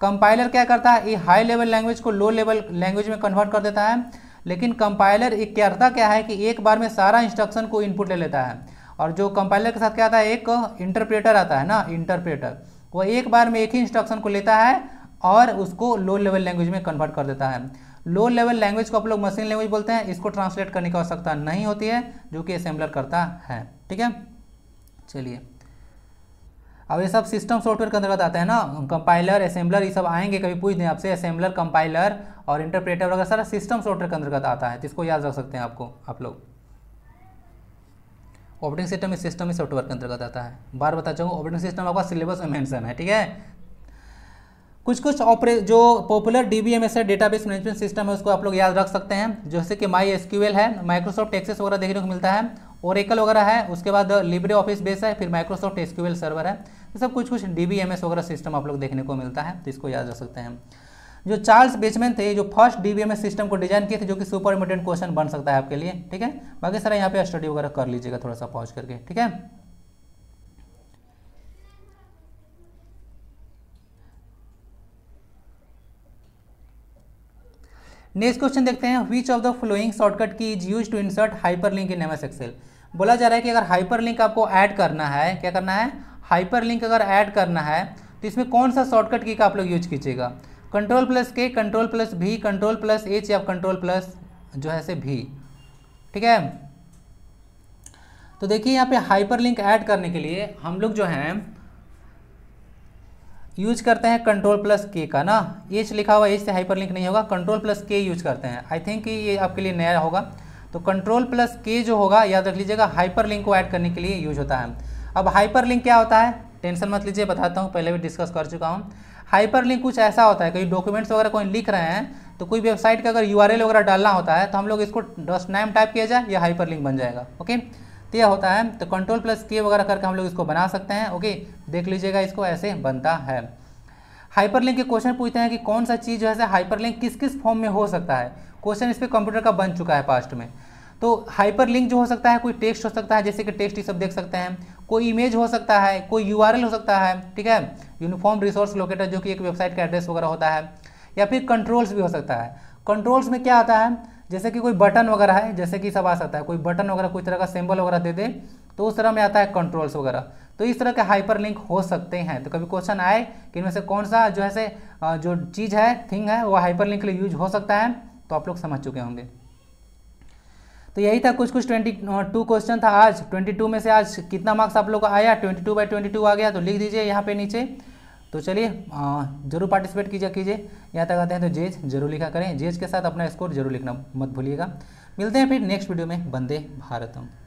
कंपाइलर क्या करता है ये हाई लेवल लैंग्वेज को लो लेवल लैंग्वेज में कन्वर्ट कर देता है लेकिन कंपाइलर एक करता क्या है कि एक बार में सारा इंस्ट्रक्शन को इनपुट ले लेता है और जो कंपाइलर के साथ क्या आता है एक इंटरप्रेटर आता है ना इंटरप्रेटर वह एक बार में एक ही इंस्ट्रक्शन को लेता है और उसको लो लेवल लैंग्वेज में कन्वर्ट कर देता है लो लेवल लैंग्वेज को आप लोग मशीन लैंग्वेज बोलते हैं इसको ट्रांसलेट करने की आवश्यकता नहीं होती है जो कि असेंबलर करता है ठीक है चलिए अब ये सब सिस्टम सॉफ्टवेयर के अंतर्गत आता है ना कंपाइलर असेंबलर ये सब आएंगे कभी पूछ दें आपसे असेंबलर कंपाइलर और इंटरप्रेटर वगैरह सारा सिस्टम सॉफ्टवेयर के अंतर्गत आता है तो इसको याद रख सकते हैं आपको आप लोग ऑपरेटिंग सिस्टम इस सिस्टम इस सॉफ्टवेयर के अंतर्गत आता है बार बता चाहूंगा ऑपरेटिंग सिस्टम आपका सिलेबस में मेंशन है ठीक है कुछ कुछ ऑपरे जो popular D B M S है डेटाबेस मैनेजमेंट सिस्टम है उसको आप लोग याद रख सकते हैं जैसे कि माई एस क्यू एल है माइक्रोसॉफ्ट एक्सेस वगैरह देखने को मिलता है ओरेकल वगैरह है उसके बाद लिब्रे ऑफिस बेस है फिर माइक्रोसॉफ्ट एसक्यूएल सर्वर है ये तो सब कुछ कुछ डी वगैरह सिस्टम आप लोग देखने को मिलता है तो इसको याद रख सकते हैं जो चार्ल्स बेचमैन थे जो फर्स्ट डी सिस्टम को डिजाइन किए थे जो कि सुपर इम्पोर्टेंट क्वेश्चन बन सकता है आपके लिए ठीक है बाकी सारा यहाँ पे स्टडी वगैरह कर लीजिएगा थोड़ा सा पहुँच करके ठीक है नेक्स्ट क्वेश्चन देखते हैं which of the following shortcut key is use to insert hyperlink in M S Excel बोला जा रहा है कि अगर हाइपरलिंक आपको ऐड करना है क्या करना है हाइपरलिंक अगर ऐड करना है तो इसमें कौन सा शॉर्टकट की का आप लोग यूज कीजिएगा control plus K control plus भी कंट्रोल प्लस एच या कंट्रोल प्लस जो है से भी ठीक है तो देखिए यहाँ पे हाइपरलिंक ऐड करने के लिए हम लोग जो हैं यूज करते हैं कंट्रोल प्लस के का ना एच लिखा हुआ एच से हाइपरलिंक नहीं होगा कंट्रोल प्लस के यूज करते हैं आई थिंक ये आपके लिए नया होगा तो कंट्रोल प्लस के जो होगा याद रख लीजिएगा हाइपर लिंक को ऐड करने के लिए यूज होता है अब हाइपर लिंक क्या होता है टेंशन मत लीजिए बताता हूँ पहले भी डिस्कस कर चुका हूँ हाइपर लिंक कुछ ऐसा होता है कहीं डॉक्यूमेंट्स वगैरह कोई लिख रहे हैं तो कोई वेबसाइट का अगर यू वगैरह डालना होता है तो हम लोग इसको डस्ट नैम टाइप किया जाए या हाइपर लिंक बन जाएगा ओके तो यह होता है तो कंट्रोल प्लस के वगैरह करके हम लोग इसको बना सकते हैं ओके देख लीजिएगा इसको ऐसे बनता है हाइपरलिंक के क्वेश्चन पूछते हैं कि कौन सा चीज़ जो है हाइपरलिंक किस किस फॉर्म में हो सकता है क्वेश्चन इस पर कंप्यूटर का बन चुका है पास्ट में तो हाइपरलिंक जो हो सकता है कोई टेक्स्ट हो सकता है जैसे कि टेक्स्ट ये सब देख सकते हैं कोई इमेज हो सकता है कोई यू हो सकता है ठीक है यूनिफॉर्म रिसोर्स लोकेटर जो कि एक वेबसाइट का एड्रेस वगैरह होता है या फिर कंट्रोल्स भी हो सकता है कंट्रोल्स में क्या आता है जैसे कि कोई बटन वगैरह है जैसे कि सब आ सकता है कोई बटन वगैरह कोई तरह का सिंबल वगैरह दे दे तो उस तरह में आता है कंट्रोल्स वगैरह तो इस तरह के हाइपर लिंक हो सकते हैं तो कभी क्वेश्चन आए कि इनमें से कौन सा जो है से जो चीज़ है थिंग है वो हाइपर लिंक के लिए यूज हो सकता है तो आप लोग समझ चुके होंगे तो यही था कुछ कुछ ट्वेंटी टू क्वेश्चन था आज ट्वेंटी टू में से आज कितना मार्क्स आप लोग आया twenty two by twenty two आ गया तो लिख दीजिए यहाँ पे नीचे तो चलिए जरूर पार्टिसिपेट कीजिए कीजिए यहाँ तक आते हैं तो जेज जरूर लिखा करें जेज के साथ अपना स्कोर जरूर लिखना मत भूलिएगा मिलते हैं फिर नेक्स्ट वीडियो में बंदे भारतम